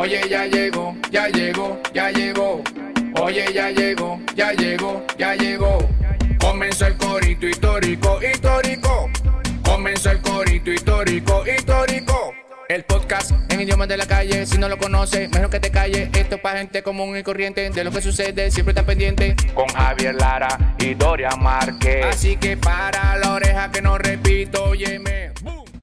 Oye, ya llegó, ya llegó, ya llegó. Oye, ya llegó, ya llegó, ya llegó. Comenzó el corito histórico, histórico. Comenzó el corito histórico, histórico. El podcast en idioma de la calle, si no lo conoces, mejor que te calles. Esto es para gente común y corriente, de lo que sucede, siempre está pendiente. Con Javier Lara y Doria Márquez. Así que para la oreja que no repito, óyeme.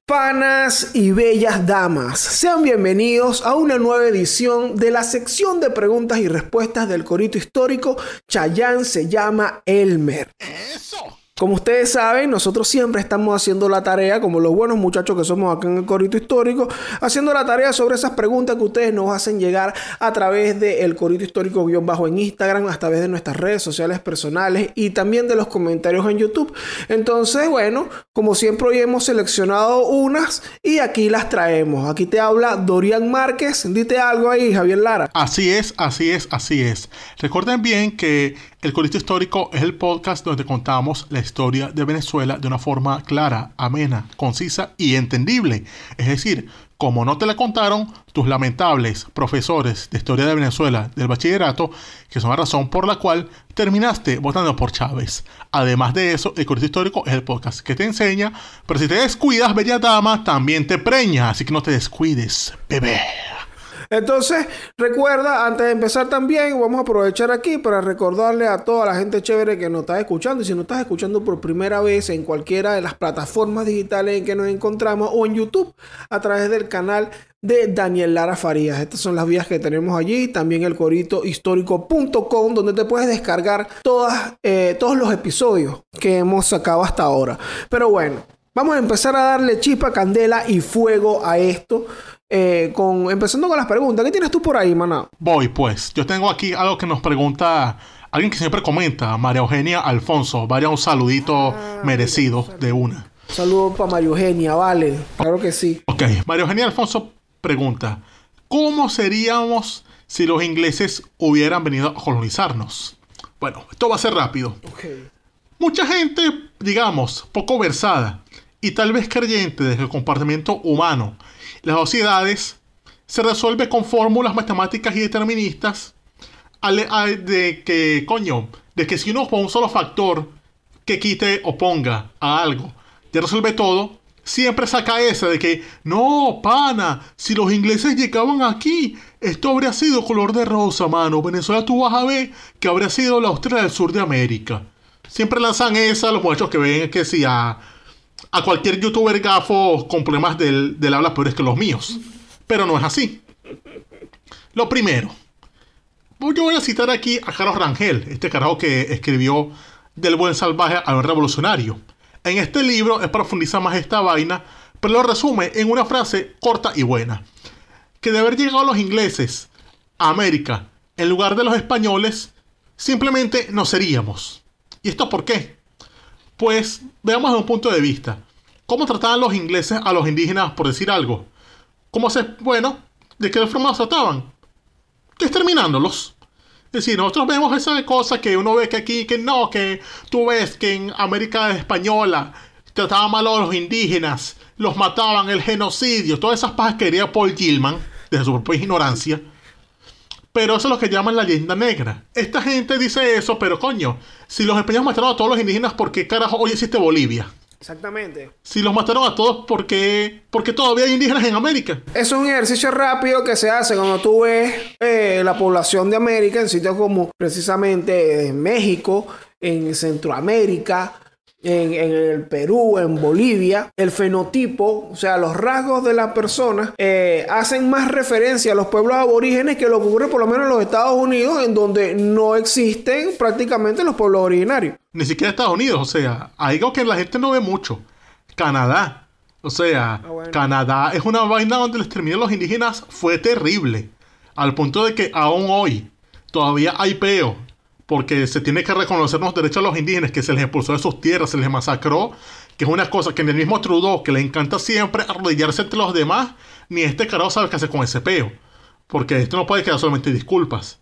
Panas y bellas damas, sean bienvenidos a una nueva edición de la sección de preguntas y respuestas del corito histórico Chayán se llama Elmer. Eso. Como ustedes saben, nosotros siempre estamos haciendo la tarea, como los buenos muchachos que somos acá en el Corito Histórico, haciendo la tarea sobre esas preguntas que ustedes nos hacen llegar a través del el Corito Histórico guión bajo en Instagram, a través de nuestras redes sociales personales y también de los comentarios en YouTube. Entonces, bueno, como siempre hoy hemos seleccionado unas y aquí las traemos. Aquí te habla Dorian Márquez. Dite algo ahí, Javier Lara. Así es, así es, así es. Recuerden bien que el Corito Histórico es el podcast donde contamos la historia de Venezuela de una forma clara, amena, concisa y entendible. Es decir, como no te la contaron tus lamentables profesores de historia de Venezuela del bachillerato, que son la razón por la cual terminaste votando por Chávez. Además de eso, el Corito Histórico es el podcast que te enseña, pero si te descuidas, bella dama, también te preña, así que no te descuides, bebé. Entonces, recuerda, antes de empezar también, vamos a aprovechar aquí para recordarle a toda la gente chévere que nos está escuchando. Y si nos estás escuchando por primera vez en cualquiera de las plataformas digitales en que nos encontramos o en YouTube, a través del canal de Daniel Lara Farías. Estas son las vías que tenemos allí. También el corito donde te puedes descargar todas, eh, todos los episodios que hemos sacado hasta ahora. Pero bueno, vamos a empezar a darle chispa, candela y fuego a esto. Eh, con, empezando con las preguntas, ¿qué tienes tú por ahí, maná? Voy, pues. Yo tengo aquí algo que nos pregunta alguien que siempre comenta, María Eugenia Alfonso. Vaya un saludito ah, merecido de una. Saludos para María Eugenia, vale. Claro que sí. Ok, María Eugenia Alfonso pregunta: ¿Cómo seríamos si los ingleses hubieran venido a colonizarnos? Bueno, esto va a ser rápido. Mucha gente, digamos, poco versada y tal vez creyente desde el comportamiento humano las sociedades se resuelve con fórmulas matemáticas y deterministas de que, coño, de que si uno pone un solo factor que quite o ponga a algo, ya resuelve todo, siempre saca esa de que, no, pana, si los ingleses llegaban aquí, esto habría sido color de rosa, mano. Venezuela tú vas a ver que habría sido la Austria del sur de América. Siempre lanzan esa los muchachos que ven que si a... Ah, a cualquier youtuber gafo con problemas del, habla peores que los míos. Pero no es así. Lo primero, yo voy a citar aquí a Carlos Rangel, este carajo que escribió Del buen salvaje al revolucionario. En este libro es profundiza más esta vaina, pero lo resume en una frase corta y buena. Que de haber llegado los ingleses a América en lugar de los españoles, simplemente no seríamos. ¿Y esto por qué? Pues veamos de un punto de vista. ¿Cómo trataban los ingleses a los indígenas, por decir algo? ¿Cómo se... Bueno, ¿de qué forma los trataban? Exterminándolos. Es decir, nosotros vemos esa cosa que uno ve que aquí, que no, que tú ves que en América Española trataban mal a los indígenas, los mataban, el genocidio, todas esas pajas que quería Paul Gilman, desde su propia ignorancia. Pero eso es lo que llaman la leyenda negra. Esta gente dice eso, pero coño, si los españoles mataron a todos los indígenas, ¿por qué carajo hoy existe Bolivia? Exactamente. Si los mataron a todos, ¿por qué? Porque todavía hay indígenas en América. Es un ejercicio rápido que se hace cuando tú ves eh, la población de América en sitios como precisamente México, en Centroamérica, en, el Perú, en Bolivia, el fenotipo, o sea, los rasgos de la persona eh, hacen más referencia a los pueblos aborígenes que lo ocurre por lo menos en los Estados Unidos, en donde no existen prácticamente los pueblos originarios. Ni siquiera Estados Unidos, o sea, algo que la gente no ve mucho. Canadá. O sea, ah, Canadá es una vaina donde el exterminio de los indígenas fue terrible. Al punto de que aún hoy todavía hay peo porque se tiene que reconocer los derechos a los indígenas, que se les expulsó de sus tierras, se les masacró, que es una cosa que en el mismo Trudeau, que le encanta siempre arrodillarse entre los demás, ni este carajo sabe qué hacer con ese peo. Porque esto no puede quedar solamente disculpas.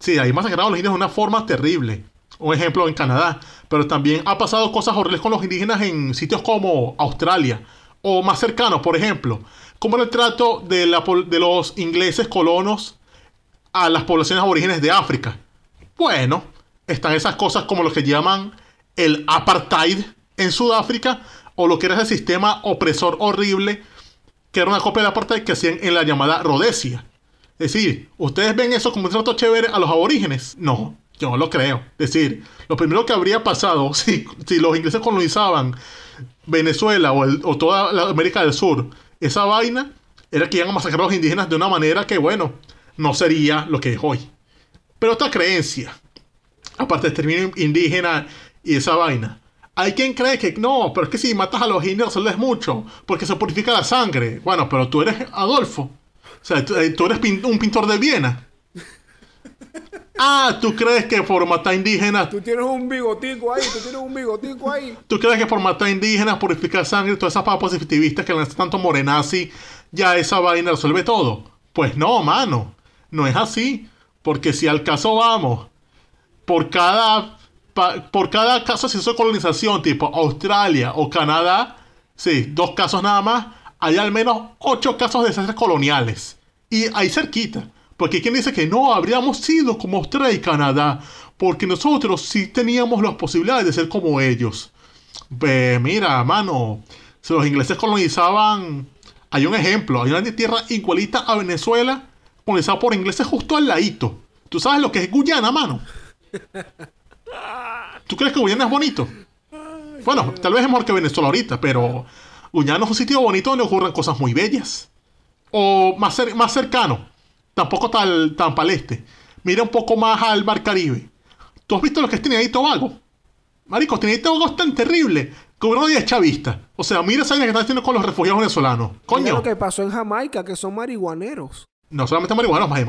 Sí, hay masacrados a los indígenas de una forma terrible. Un ejemplo en Canadá. Pero también ha pasado cosas horribles con los indígenas en sitios como Australia. O más cercanos, por ejemplo. Como el trato de, de los ingleses colonos a las poblaciones aborígenes de África bueno, están esas cosas como lo que llaman el apartheid en Sudáfrica o lo que era ese sistema opresor horrible que era una copia del apartheid que hacían en la llamada Rhodesia. Es decir, ¿ustedes ven eso como un trato chévere a los aborígenes? No, yo no lo creo. Es decir, lo primero que habría pasado si, si los ingleses colonizaban Venezuela o, o toda la América del Sur, esa vaina era que iban a masacrar a los indígenas de una manera que, bueno, no sería lo que es hoy. Pero esta creencia, aparte de término indígena y esa vaina, hay quien cree que no, pero es que si matas a los indios les mucho, porque se purifica la sangre. Bueno, pero tú eres Adolfo. O sea, tú, eh, eres un pintor de Viena. Ah, tú crees que por matar indígenas. Tú tienes un bigotico ahí, tú tienes un bigotico ahí. Tú crees que por matar indígenas, purificar sangre, todas esas papas positivistas que lanzan tanto morenazi, ya esa vaina resuelve todo. Pues no, mano. No es así. Porque si al caso vamos, por cada, por cada caso se colonización, tipo Australia o Canadá, sí, dos casos nada más, hay al menos ocho casos de desastres coloniales. Y ahí cerquita. Porque quien dice que no habríamos sido como Australia y Canadá. Porque nosotros sí teníamos las posibilidades de ser como ellos. Pues mira, mano. Si los ingleses colonizaban. Hay un ejemplo. Hay una tierra igualita a Venezuela colonizado por ingleses justo al ladito. ¿Tú sabes lo que es Guyana, mano? ¿Tú crees que Guyana es bonito? Bueno, tal vez es mejor que Venezuela ahorita, pero Guyana es un sitio bonito donde ocurren cosas muy bellas. O más, más cercano, tampoco tal, tan para este. Mira un poco más al Mar Caribe. ¿Tú has visto lo que es Trinidad y Tobago? Marico, Trinidad Tobago es tan terrible que uno de chavista. O sea, mira esa que están haciendo con los refugiados venezolanos. Coño. Mira lo que pasó en Jamaica, que son marihuaneros no solamente marihuanos, más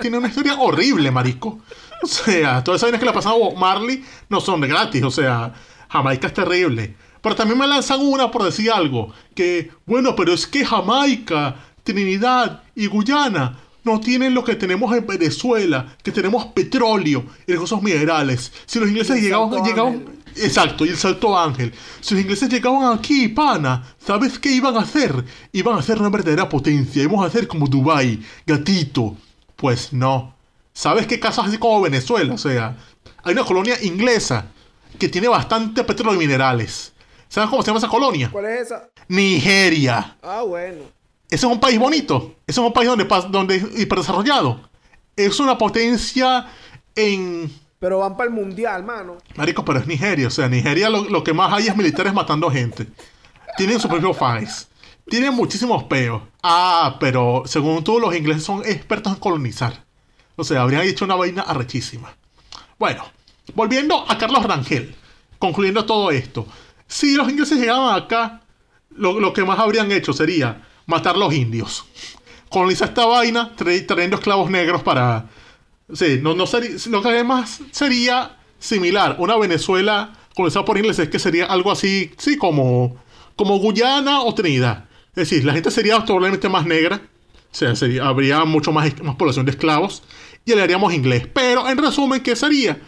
tiene una historia horrible, marico. O sea, todas esas vainas que le pasado a Marley no son de gratis. O sea, Jamaica es terrible. Pero también me lanzan una por decir algo. Que, bueno, pero es que Jamaica, Trinidad y Guyana no tienen lo que tenemos en Venezuela, que tenemos petróleo y recursos minerales. Si los ingleses llegaban, Exacto, y el saltó Ángel. Si los ingleses llegaban aquí, pana, ¿sabes qué iban a hacer? Iban a hacer una verdadera potencia, Iban a hacer como Dubai, gatito. Pues no. ¿Sabes qué casas así como Venezuela? O sea, hay una colonia inglesa que tiene bastante petróleo y minerales. ¿Sabes cómo se llama esa colonia? ¿Cuál es esa? Nigeria. Ah, bueno. Ese es un país bonito. Ese es un país donde, donde hiperdesarrollado. Es una potencia en pero van para el mundial, mano. Marico, pero es Nigeria. O sea, Nigeria lo, que más hay es militares matando gente. Tienen su propio país, Tienen muchísimos peos. Ah, pero según tú, los ingleses son expertos en colonizar. O sea, habrían hecho una vaina arrechísima. Bueno, volviendo a Carlos Rangel. Concluyendo todo esto. Si los ingleses llegaban acá, lo, que más habrían hecho sería matar los indios. Colonizar esta vaina trayendo esclavos negros para, Sí, no, no sería, lo que además sería similar, una Venezuela comenzada por ingleses, que sería algo así, sí, como, como Guyana o Trinidad. Es decir, la gente sería probablemente más negra, o sea, sería, habría mucho más, más población de esclavos y le haríamos inglés. Pero en resumen, ¿qué sería?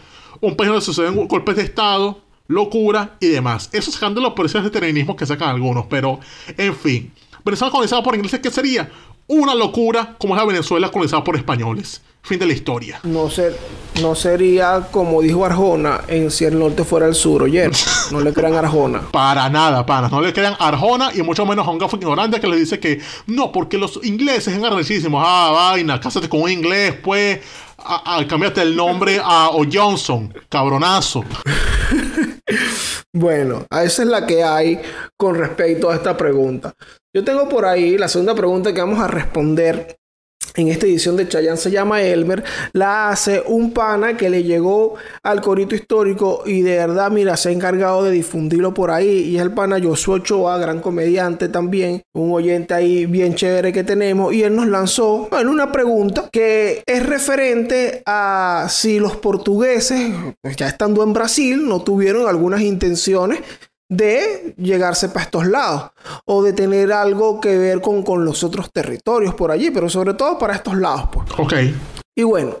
Un país donde suceden golpes de Estado, locura y demás. Eso sacando los precios de terrenismo que sacan algunos, pero en fin. Venezuela condensada por ingleses, ¿qué sería? una locura como es la Venezuela colonizada por españoles. Fin de la historia. No, no sería como dijo Arjona en Si el norte fuera el sur, oye. No le crean Arjona. Para nada, panas. No le crean Arjona y mucho menos a un gafo ignorante que le dice que no, porque los ingleses eran arrechísimos. Ah, vaina, cásate con un inglés, pues. A, el nombre a Johnson, cabronazo. bueno, esa es la que hay con respecto a esta pregunta. Yo tengo por ahí la segunda pregunta que vamos a responder en esta edición de Chayán se llama Elmer, la hace un pana que le llegó al corito histórico y de verdad, mira, se ha encargado de difundirlo por ahí. Y es el pana Josué Ochoa, gran comediante también, un oyente ahí bien chévere que tenemos. Y él nos lanzó, bueno, una pregunta que es referente a si los portugueses, ya estando en Brasil, no tuvieron algunas intenciones de llegarse para estos lados o de tener algo que ver con, los otros territorios por allí, pero sobre todo para estos lados. Pues. Ok. Y bueno,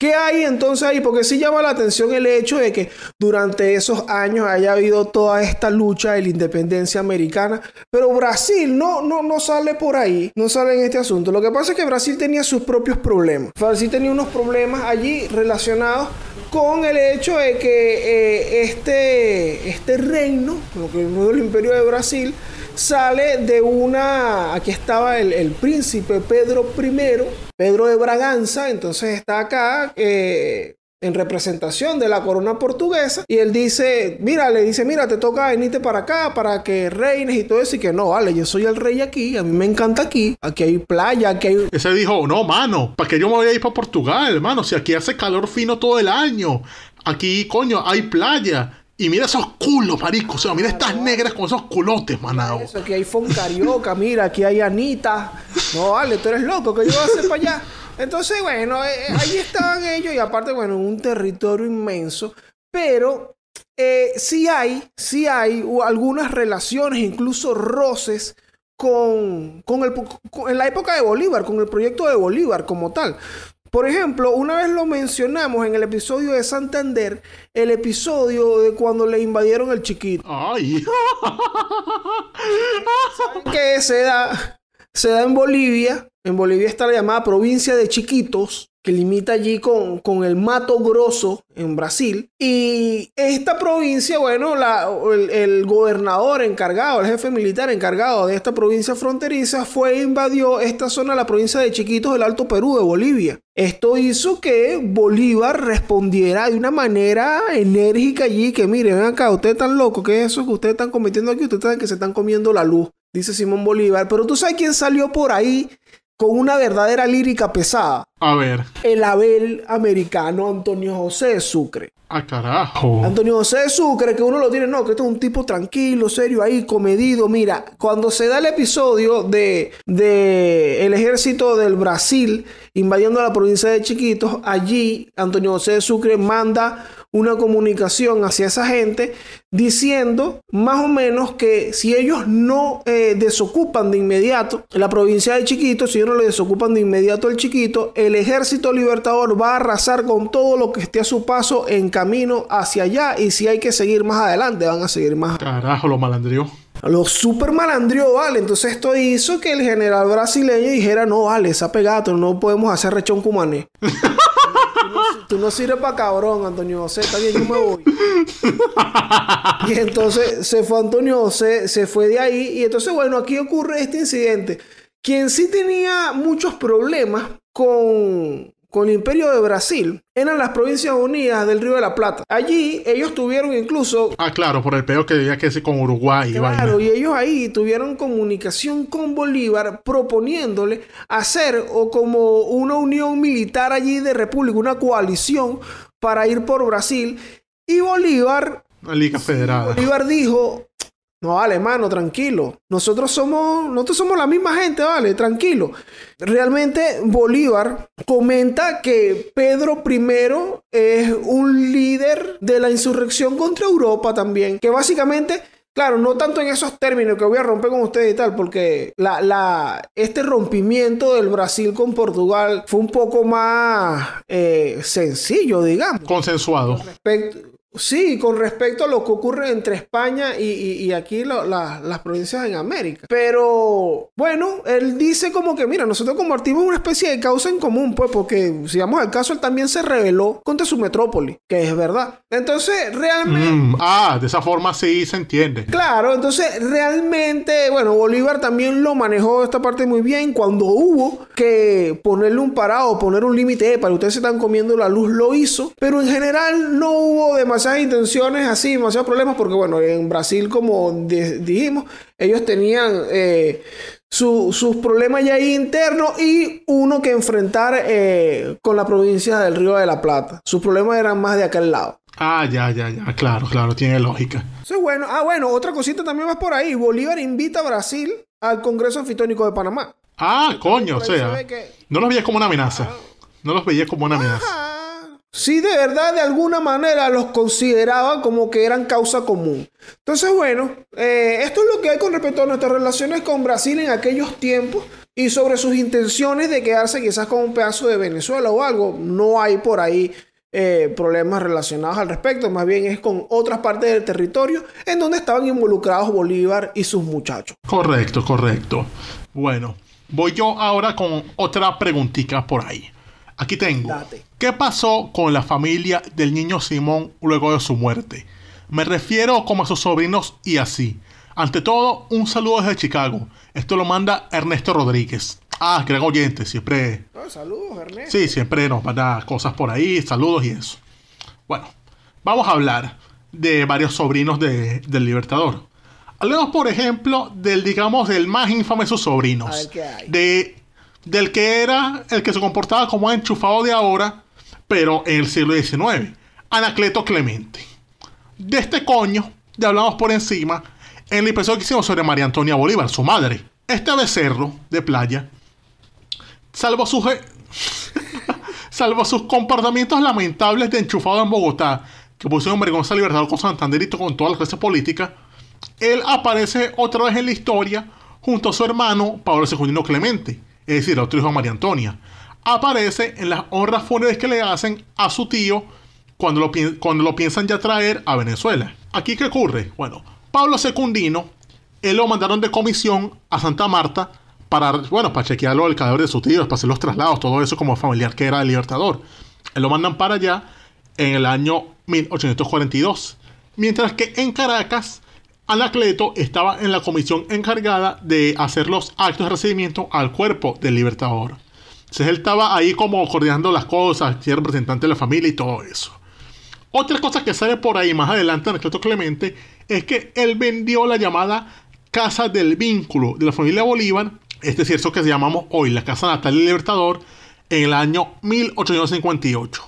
¿Qué hay entonces ahí? Porque sí llama la atención el hecho de que durante esos años haya habido toda esta lucha de la independencia americana, pero Brasil no, no, no sale por ahí, no sale en este asunto. Lo que pasa es que Brasil tenía sus propios problemas. Brasil tenía unos problemas allí relacionados con el hecho de que eh, este, este reino, lo que el imperio de Brasil, sale de una, aquí estaba el, príncipe Pedro I, Pedro de Braganza, entonces está acá, eh, en representación de la corona portuguesa. Y él dice, mira, le dice, mira, te toca venirte para acá para que reines y todo eso. Y que no, vale, yo soy el rey aquí, a mí me encanta aquí, aquí hay playa, aquí hay... Ese dijo, no, mano, ¿para que yo me voy a ir para Portugal, hermano? Si aquí hace calor fino todo el año, aquí, coño, hay playa. Y mira esos culos, marico. O sea, mira estas negras con esos culotes, manado aquí hay Foncarioca, mira, aquí hay Anita. No, vale, tú eres loco, ¿Qué yo voy a hacer para allá? Entonces, bueno, eh, eh, ahí estaban ellos y aparte, bueno, un territorio inmenso, pero eh, sí hay, sí hay algunas relaciones, incluso roces. Con, el, en la época de Bolívar, con el proyecto de Bolívar como tal. Por ejemplo, una vez lo mencionamos en el episodio de Santander, el episodio de cuando le invadieron el chiquito. ¡Ay! que se da en Bolivia en Bolivia está la llamada provincia de Chiquitos, que limita allí con, con, el Mato Grosso en Brasil. Y esta provincia, bueno, la, el, gobernador encargado, el jefe militar encargado de esta provincia fronteriza, fue e invadió esta zona, la provincia de Chiquitos del Alto Perú de Bolivia. Esto hizo que Bolívar respondiera de una manera enérgica allí, que mire, acá, ustedes tan locos, ¿qué es eso que ustedes están cometiendo aquí? Ustedes saben que se están comiendo la luz, dice Simón Bolívar. Pero tú sabes quién salió por ahí con una verdadera lírica pesada. A ver. El Abel americano Antonio José Sucre. A ah, carajo. Antonio José Sucre, que uno lo tiene, no, que este es un tipo tranquilo, serio ahí, comedido. Mira, cuando se da el episodio de, de el ejército del Brasil invadiendo la provincia de Chiquitos, allí Antonio José Sucre manda una comunicación hacia esa gente diciendo más o menos que si ellos no eh, desocupan de inmediato la provincia de Chiquito, si ellos no le desocupan de inmediato el Chiquito, el ejército libertador va a arrasar con todo lo que esté a su paso en camino hacia allá y si hay que seguir más adelante, van a seguir más. Carajo, lo malandrió. Lo super malandrió, vale. Entonces esto hizo que el general brasileño dijera, no, vale, esa pegado no podemos hacer rechón cumané. tú no sirves para cabrón, Antonio José. Está bien, yo me voy. y entonces se fue Antonio José, se fue de ahí. Y entonces, bueno, aquí ocurre este incidente. Quien sí tenía muchos problemas con, con el Imperio de Brasil eran las provincias unidas del Río de la Plata. Allí ellos tuvieron incluso... Ah, claro, por el peor que debía que con Uruguay. Claro, y ellos ahí tuvieron comunicación con Bolívar proponiéndole hacer o como una unión militar allí de República, una coalición para ir por Brasil. Y Bolívar... La Liga Federada. Bolívar dijo, no vale, mano, tranquilo. Nosotros somos, nosotros somos la misma gente, vale, tranquilo. Realmente Bolívar comenta que Pedro I es un líder de la insurrección contra Europa también, que básicamente Claro, no tanto en esos términos que voy a romper con ustedes y tal, porque la, este rompimiento del Brasil con Portugal fue un poco más eh, sencillo, digamos. Consensuado. Sí, con respecto a lo que ocurre entre España y, aquí las provincias en América. Pero bueno, él dice como que, mira, nosotros compartimos una especie de causa en común, pues, porque si vamos al caso, él también se rebeló contra su metrópoli, que es verdad. Entonces, realmente... Mm, ah, de esa forma sí se entiende. Claro, entonces realmente, bueno, Bolívar también lo manejó esta parte muy bien cuando hubo que ponerle un parado, poner un límite, para ustedes se están comiendo la luz, lo hizo, pero en general no hubo demasiado demasiadas intenciones así, demasiados problemas, porque bueno, en Brasil, como dijimos, ellos tenían eh, sus problemas ya ahí internos y uno que enfrentar eh, con la provincia del Río de la Plata. Sus problemas eran más de aquel lado. Ah, ya, ya, ya, claro, claro, tiene lógica. Eso bueno. Ah, bueno, otra cosita también más por ahí. Bolívar invita a Brasil al Congreso Anfitónico de Panamá. Ah, coño, o sea. No los veías como una amenaza. Ah. No los veías como una amenaza si de verdad de alguna manera los consideraba como que eran causa común. Entonces, bueno, eh, esto es lo que hay con respecto a nuestras relaciones con Brasil en aquellos tiempos y sobre sus intenciones de quedarse quizás con un pedazo de Venezuela o algo. No hay por ahí eh, problemas relacionados al respecto, más bien es con otras partes del territorio en donde estaban involucrados Bolívar y sus muchachos. Correcto, correcto. Bueno, voy yo ahora con otra preguntita por ahí. Aquí tengo. ¿Qué pasó con la familia del niño Simón luego de su muerte? Me refiero como a sus sobrinos y así. Ante todo, un saludo desde Chicago. Esto lo manda Ernesto Rodríguez. Ah, gran oyente, siempre. saludos, Ernesto. Sí, siempre nos manda cosas por ahí, saludos y eso. Bueno, vamos a hablar de varios sobrinos del Libertador. Hablemos, por ejemplo, del, digamos, del más infame de sus sobrinos. De del que era el que se comportaba como enchufado de ahora, pero en el siglo XIX, Anacleto Clemente. De este coño ya hablamos por encima en la impresión que hicimos sobre María Antonia Bolívar, su madre. Este becerro de playa, salvo sus, salvo sus comportamientos lamentables de enchufado en Bogotá, que pusieron en vergüenza Libertador con Santanderito, con toda la clase política, él aparece otra vez en la historia junto a su hermano Pablo Secundino Clemente, es decir, otro hijo de María Antonia, aparece en las honras fúnebres que le hacen a su tío cuando lo, lo piensan ya traer a Venezuela. ¿Aquí qué ocurre? Bueno, Pablo Secundino, él lo mandaron de comisión a Santa Marta para, bueno, para chequearlo el cadáver de su tío, para hacer los traslados, todo eso como familiar que era el libertador. Él lo mandan para allá en el año 1842. Mientras que en Caracas Anacleto estaba en la comisión encargada de hacer los actos de recibimiento al cuerpo del libertador. Entonces él estaba ahí como coordinando las cosas, que representante de la familia y todo eso. Otra cosa que sale por ahí más adelante Anacleto Clemente es que él vendió la llamada Casa del Vínculo de la familia Bolívar, es este decir, eso que llamamos hoy la Casa Natal del Libertador, en el año 1858.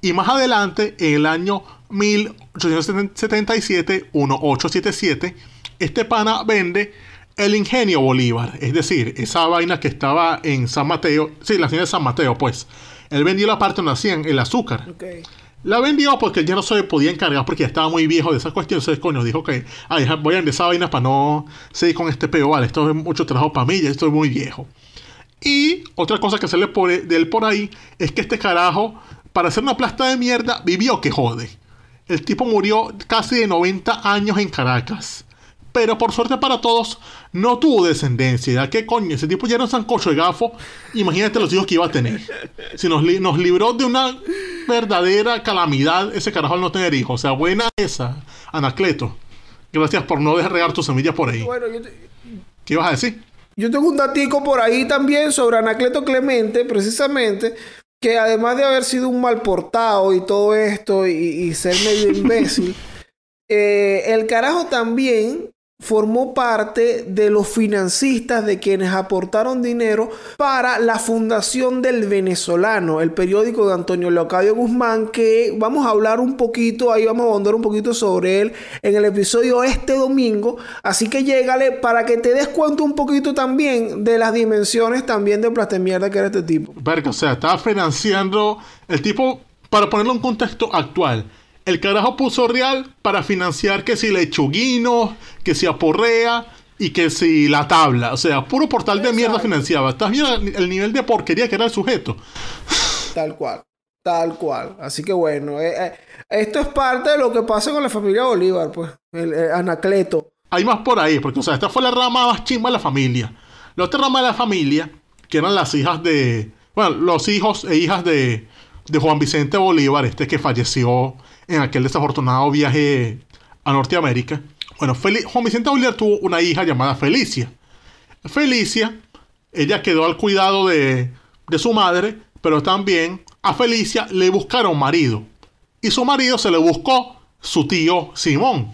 Y más adelante, en el año 1877-1877, este pana vende el ingenio Bolívar, es decir, esa vaina que estaba en San Mateo, sí, la hacienda de San Mateo, pues. Él vendió la parte donde hacían el azúcar. La vendió porque ya no se podía encargar porque ya estaba muy viejo de esa cuestión Entonces, coño, dijo que voy a vender esa vaina para no seguir con este peo. Vale, esto es mucho trabajo para mí, ya estoy muy viejo. Y otra cosa que se le pone de él por ahí es que este carajo, para hacer una plasta de mierda, vivió que jode. El tipo murió casi de 90 años en Caracas. Pero por suerte para todos, no tuvo descendencia. ¿Ya qué coño? Ese tipo ya era un sancocho de gafo. Imagínate los hijos que iba a tener. Si nos, libró de una verdadera calamidad ese carajo al no tener hijos. O sea, buena esa, Anacleto. Gracias por no desregar tus semillas por ahí. ¿Qué ibas a decir? Yo tengo un datico por ahí también sobre Anacleto Clemente, precisamente, que además de haber sido un mal portado y todo esto y, ser medio imbécil, eh, el carajo también formó parte de los financistas de quienes aportaron dinero para la fundación del venezolano, el periódico de Antonio Leocadio Guzmán, que vamos a hablar un poquito, ahí vamos a abundar un poquito sobre él en el episodio este domingo, así que llégale para que te des cuenta un poquito también de las dimensiones también de plastemierda que era este tipo. Verga, o sea, estaba financiando el tipo, para ponerlo en contexto actual, el carajo puso real para financiar que si lechuguino que si aporrea y que si la tabla. O sea, puro portal de mierda financiaba. Estás viendo el nivel de porquería que era el sujeto. Tal cual. Tal cual. Así que bueno, eh, eh, esto es parte de lo que pasa con la familia Bolívar, pues. El, Anacleto. Hay más por ahí, porque, o sea, esta fue la rama más chimba de la familia. La otra rama de la familia, que eran las hijas de. Bueno, los hijos e hijas de, de Juan Vicente Bolívar, este que falleció en aquel desafortunado viaje a Norteamérica. Bueno, Juan Vicente tuvo una hija llamada Felicia. Felicia, ella quedó al cuidado de, su madre, pero también a Felicia le buscaron marido. Y su marido se le buscó su tío Simón.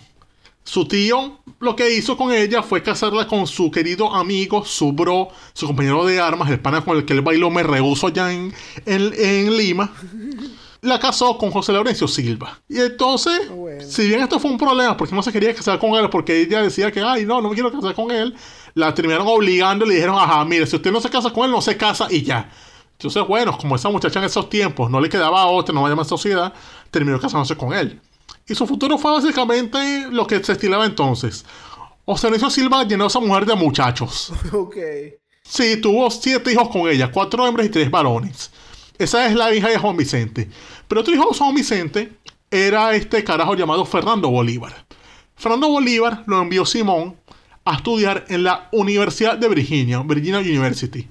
Su tío lo que hizo con ella fue casarla con su querido amigo, su bro, su compañero de armas, el pana con el que él bailó me rehuso allá en, en Lima la casó con José Laurencio Silva. Y entonces, ah, si bien esto fue un problema, porque no se quería casar con él, porque ella decía que, ay, no, no me quiero casar con él, la terminaron obligando y le dijeron, ajá, mire, si usted no se casa con él, no se casa y ya. Entonces, bueno, como esa muchacha en esos tiempos no le quedaba a otra, no vaya más sociedad, terminó casándose con él. Y su futuro fue básicamente lo que se estilaba entonces. José Laurencio Silva llenó a esa mujer de muchachos. Ok. Sí, tuvo siete hijos con ella, cuatro hombres y tres varones. Esa es la hija de Juan Vicente. Pero otro hijo de San Vicente era este carajo llamado Fernando Bolívar. Fernando Bolívar lo envió Simón a estudiar en la Universidad de Virginia, Virginia University.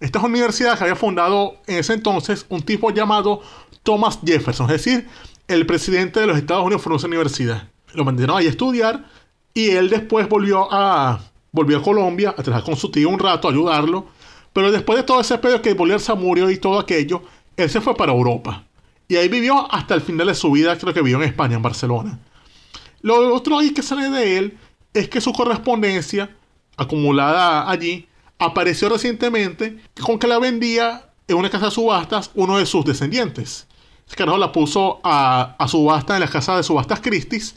Esta es una universidad que había fundado en ese entonces un tipo llamado Thomas Jefferson, es decir, el presidente de los Estados Unidos fundó esa universidad. Lo mandaron ahí a estudiar y él después volvió a, volvió a Colombia a trabajar con su tío un rato, a ayudarlo. Pero después de todo ese pedo que Bolívar se murió y todo aquello, él se fue para Europa. Y ahí vivió hasta el final de su vida, creo que vivió en España, en Barcelona. Lo otro ahí que sale de él es que su correspondencia, acumulada allí, apareció recientemente con que la vendía en una casa de subastas uno de sus descendientes. que carajo la puso a, a subasta en la casa de subastas Christie's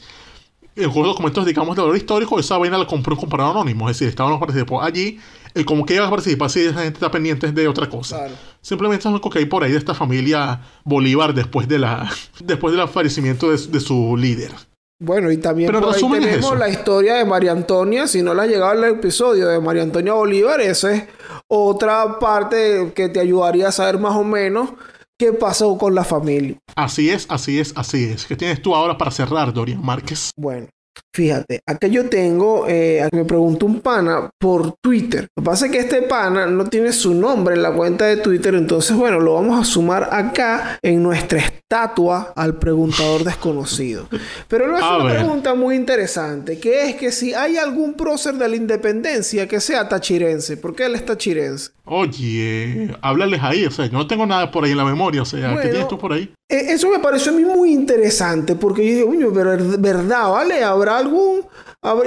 el juego de documentos, digamos, de valor histórico, esa vaina la compró un comprador anónimo. Es decir, estaban los participó allí. Y eh, como que iba a participar si esa gente está pendiente de otra cosa. Simplemente es lo que hay por ahí de esta familia Bolívar después, de la, después del fallecimiento de, su líder. Bueno, y también Pero la historia de María Antonia. Si no la ha llegado el episodio de María Antonia Bolívar, esa es otra parte que te ayudaría a saber más o menos qué pasó con la familia. Así es, así es, así es. ¿Qué tienes tú ahora para cerrar, Dorian Márquez? Bueno, Fíjate, acá yo tengo, eh, me preguntó un pana por Twitter. Lo que pasa es que este pana no tiene su nombre en la cuenta de Twitter, entonces bueno, lo vamos a sumar acá en nuestra estatua al preguntador desconocido. Pero no es una pregunta muy interesante, que es que si hay algún prócer de la independencia que sea tachirense, qué él es tachirense. Oye, háblales ahí, o sea, no tengo nada por ahí en la memoria, o sea, ¿qué tienes tú por ahí? Eh, eso me pareció a mí muy interesante porque yo digo, Uy, pero verdad, ¿vale? ¿Habrá algún...?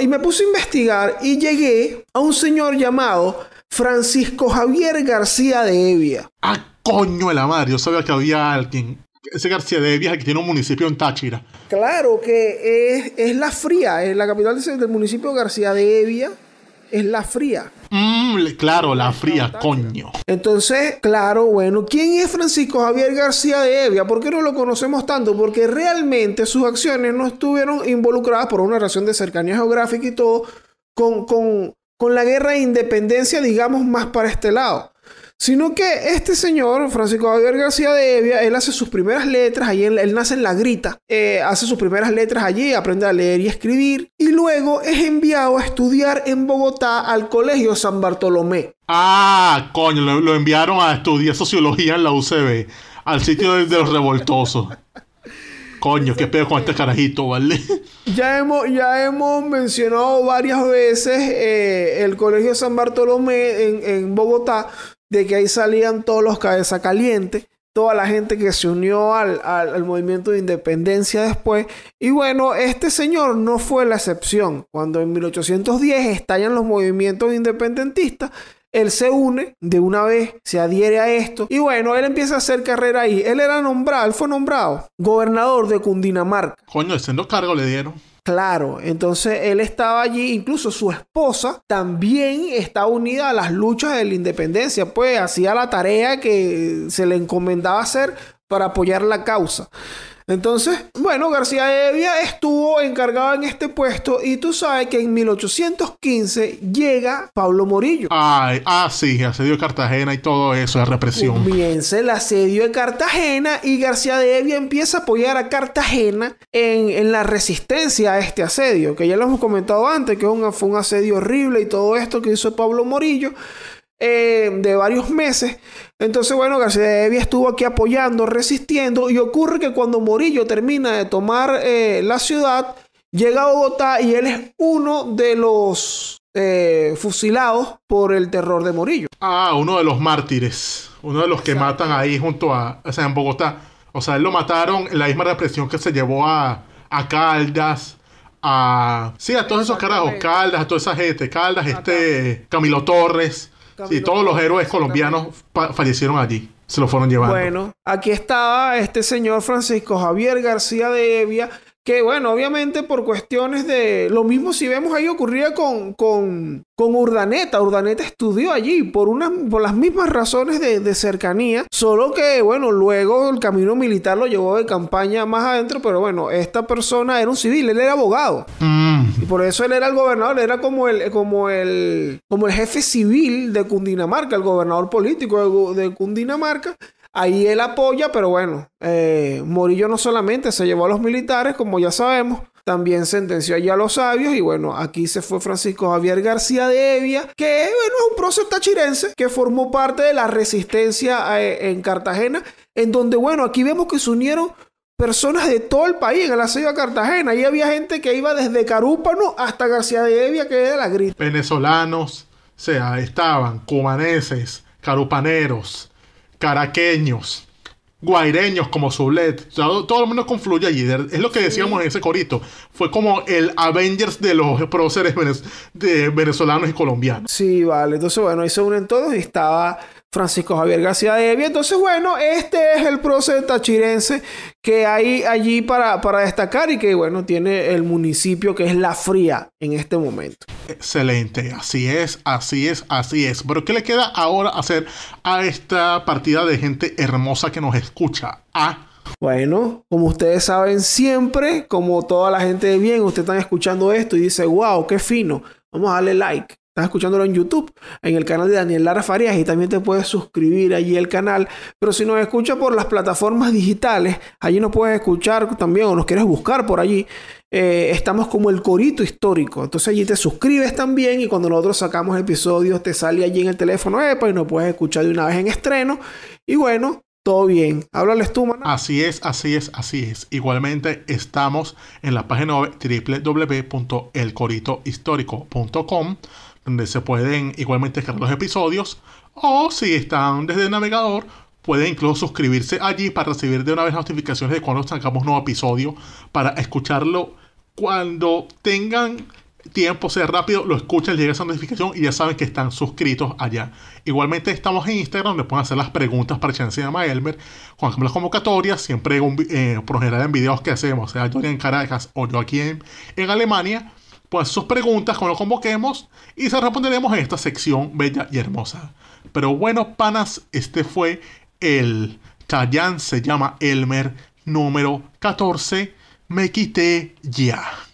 Y me puse a investigar y llegué a un señor llamado Francisco Javier García de Evia. ¡Ah, coño de la madre! Yo sabía que había alguien. Ese García de Evia que tiene un municipio en Táchira. Claro, que es, es La Fría, es la capital del municipio García de Evia es la fría. Mm, claro, la fría, coño. Entonces, claro, bueno, ¿quién es Francisco Javier García de Evia? ¿Por qué no lo conocemos tanto? Porque realmente sus acciones no estuvieron involucradas por una relación de cercanía geográfica y todo con, con, con la guerra de independencia, digamos, más para este lado. Sino que este señor, Francisco Javier García de Evia, él hace sus primeras letras, allí él, nace en La Grita, eh, hace sus primeras letras allí, aprende a leer y escribir, y luego es enviado a estudiar en Bogotá al Colegio San Bartolomé. Ah, coño, lo, enviaron a estudiar sociología en la UCB, al sitio de, los revoltosos. Coño, qué pedo con este carajito, ¿vale? Ya hemos, ya hemos mencionado varias veces eh, el Colegio San Bartolomé en, en Bogotá, de que ahí salían todos los cabeza toda la gente que se unió al, movimiento de independencia después. Y bueno, este señor no fue la excepción. Cuando en 1810 estallan los movimientos independentistas, él se une de una vez, se adhiere a esto. Y bueno, él empieza a hacer carrera ahí. Él era nombrado, él fue nombrado gobernador de Cundinamarca. Coño, siendo cargo le dieron. Claro, entonces él estaba allí, incluso su esposa también está unida a las luchas de la independencia, pues hacía la tarea que se le encomendaba hacer para apoyar la causa. Entonces, bueno, García de Evia estuvo encargado en este puesto y tú sabes que en 1815 llega Pablo Morillo. Ay, ah, sí, asedio de Cartagena y todo eso, la represión. Comienza el asedio de Cartagena y García de Evia empieza a apoyar a Cartagena en, en, la resistencia a este asedio, que ya lo hemos comentado antes, que fue un asedio horrible y todo esto que hizo Pablo Morillo. Eh, de varios meses. Entonces, bueno, García de estuvo aquí apoyando, resistiendo, y ocurre que cuando Morillo termina de tomar eh, la ciudad, llega a Bogotá y él es uno de los eh, fusilados por el terror de Morillo. Ah, uno de los mártires, uno de los que matan ahí junto a, o sea, en Bogotá. O sea, él lo mataron en la misma represión que se llevó a, a Caldas, a... Sí, a todos esos carajos, Caldas, a toda esa gente, Caldas, este Camilo Torres. Sí, todos los héroes colombianos fallecieron allí. Se lo fueron llevando. Bueno, aquí estaba este señor Francisco Javier García de Evia, que bueno, obviamente por cuestiones de... Lo mismo si vemos ahí ocurría con, con Urdaneta. Urdaneta estudió allí por, por las mismas razones de, cercanía, solo que bueno, luego el camino militar lo llevó de campaña más adentro, pero bueno, esta persona era un civil, él era abogado. Mm. Y por eso él era el gobernador, era como el, como el, como el jefe civil de Cundinamarca, el gobernador político de Cundinamarca. Ahí él apoya, pero bueno, eh, Morillo no solamente se llevó a los militares, como ya sabemos, también sentenció allí a los sabios y bueno, aquí se fue Francisco Javier García de Evia, que bueno, es un prócer tachirense que formó parte de la resistencia eh, en Cartagena, en donde bueno, aquí vemos que se unieron personas de todo el país en el asedio de Cartagena. Ahí había gente que iba desde Carúpano hasta García de Evia, que era la grita. Venezolanos, o sea, estaban cubaneses, carupaneros, caraqueños, guaireños como sublet, todo lo menos confluye allí. Es lo que decíamos en ese corito. Fue como el Avengers de los próceres venezolanos y colombianos. Sí, vale. Entonces, bueno, ahí se unen todos y estaba Francisco Javier García de Entonces, bueno, este es el prócer tachirense que hay allí para, para destacar y que, bueno, tiene el municipio que es La Fría en este momento. Excelente, así es, así es, así es. Pero ¿qué le queda ahora hacer a esta partida de gente hermosa que nos escucha? Ah. Bueno, como ustedes saben siempre, como toda la gente de bien, ustedes están escuchando esto y dice, wow, qué fino, vamos a darle like estás escuchándolo en YouTube, en el canal de Daniel Lara Farias y también te puedes suscribir allí al canal. Pero si nos escuchas por las plataformas digitales, allí nos puedes escuchar también o nos quieres buscar por allí. Eh, estamos como el corito histórico. Entonces allí te suscribes también y cuando nosotros sacamos episodios te sale allí en el teléfono EPA y nos puedes escuchar de una vez en estreno. Y bueno, todo bien. Háblales tú, mano. Así es, así es, así es. Igualmente estamos en la página www.elcoritohistórico.com donde se pueden igualmente descargar los episodios, o si están desde el navegador, pueden incluso suscribirse allí para recibir de una vez notificaciones de cuando sacamos nuevo episodio, para escucharlo cuando tengan tiempo, sea rápido, lo escuchan, llega esa notificación y ya saben que están suscritos allá. Igualmente estamos en Instagram, donde pueden hacer las preguntas para Chance y Elmer, con las convocatorias, siempre en eh, videos que hacemos, sea yo en Caracas o yo aquí en, en Alemania pues sus preguntas cuando lo convoquemos y se responderemos en esta sección bella y hermosa. Pero bueno, panas, este fue el tallán, se llama Elmer número 14. Me quité ya.